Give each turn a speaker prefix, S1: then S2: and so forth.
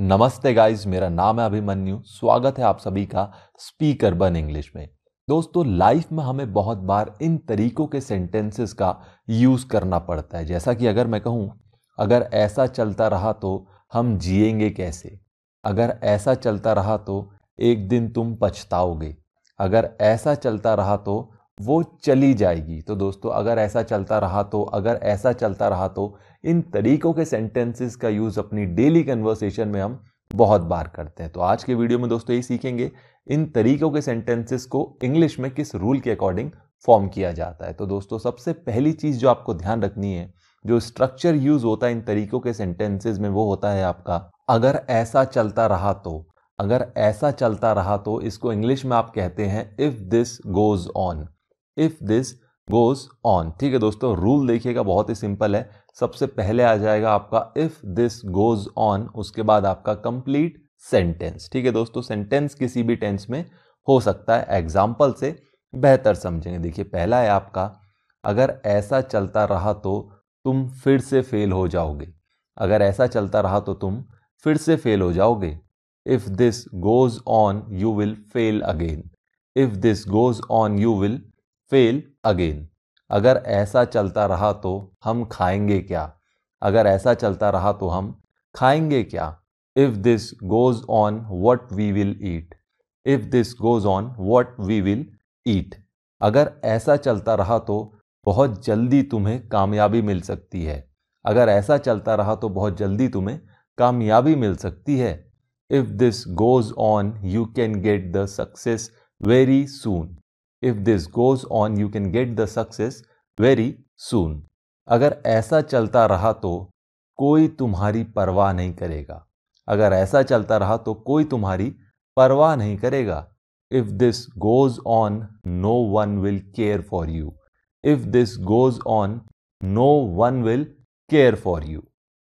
S1: नमस्ते गाइस मेरा नाम है अभिमन्यु स्वागत है आप सभी का स्पीकर बन इंग्लिश में दोस्तों लाइफ में हमें बहुत बार इन तरीकों के सेंटेंसेस का यूज़ करना पड़ता है जैसा कि अगर मैं कहूँ अगर ऐसा चलता रहा तो हम जिएंगे कैसे अगर ऐसा चलता रहा तो एक दिन तुम पछताओगे अगर ऐसा चलता रहा तो वो चली जाएगी तो दोस्तों अगर ऐसा चलता रहा तो अगर ऐसा चलता रहा तो इन तरीकों के सेंटेंसेस का यूज़ अपनी डेली कन्वर्सेशन में हम बहुत बार करते हैं तो आज के वीडियो में दोस्तों यही सीखेंगे इन तरीकों के सेंटेंसेस को इंग्लिश में किस रूल के अकॉर्डिंग फॉर्म किया जाता है तो दोस्तों सबसे पहली चीज़ जो आपको ध्यान रखनी है जो स्ट्रक्चर यूज होता है इन तरीकों के सेंटेंसेज में वो होता है आपका अगर ऐसा चलता रहा तो अगर ऐसा चलता रहा तो इसको इंग्लिश में आप कहते हैं if this goes on if this goes on ठीक है दोस्तों रूल देखिएगा बहुत ही सिंपल है सबसे पहले आ जाएगा आपका इफ़ दिस गोज़ ऑन उसके बाद आपका कंप्लीट सेंटेंस ठीक है दोस्तों सेंटेंस किसी भी टेंस में हो सकता है एग्जाम्पल से बेहतर समझेंगे देखिए पहला है आपका अगर ऐसा चलता रहा तो तुम फिर से फेल हो जाओगे अगर ऐसा चलता रहा तो तुम फिर से फेल हो जाओगे if this goes on you will fail again if this goes on you will fail again अगर ऐसा चलता रहा तो हम खाएंगे क्या अगर ऐसा चलता रहा तो हम खाएंगे क्या if this goes on what we will eat if this goes on what we will eat अगर ऐसा चलता रहा तो बहुत जल्दी तुम्हें कामयाबी मिल सकती है अगर ऐसा चलता रहा तो बहुत जल्दी तुम्हें कामयाबी मिल सकती है if this goes on you can get the success very soon if this goes on you can get the success very soon अगर ऐसा चलता रहा तो कोई तुम्हारी परवाह नहीं करेगा अगर ऐसा चलता रहा तो कोई तुम्हारी परवाह नहीं करेगा if this goes on no one will care for you if this goes on no one will care for you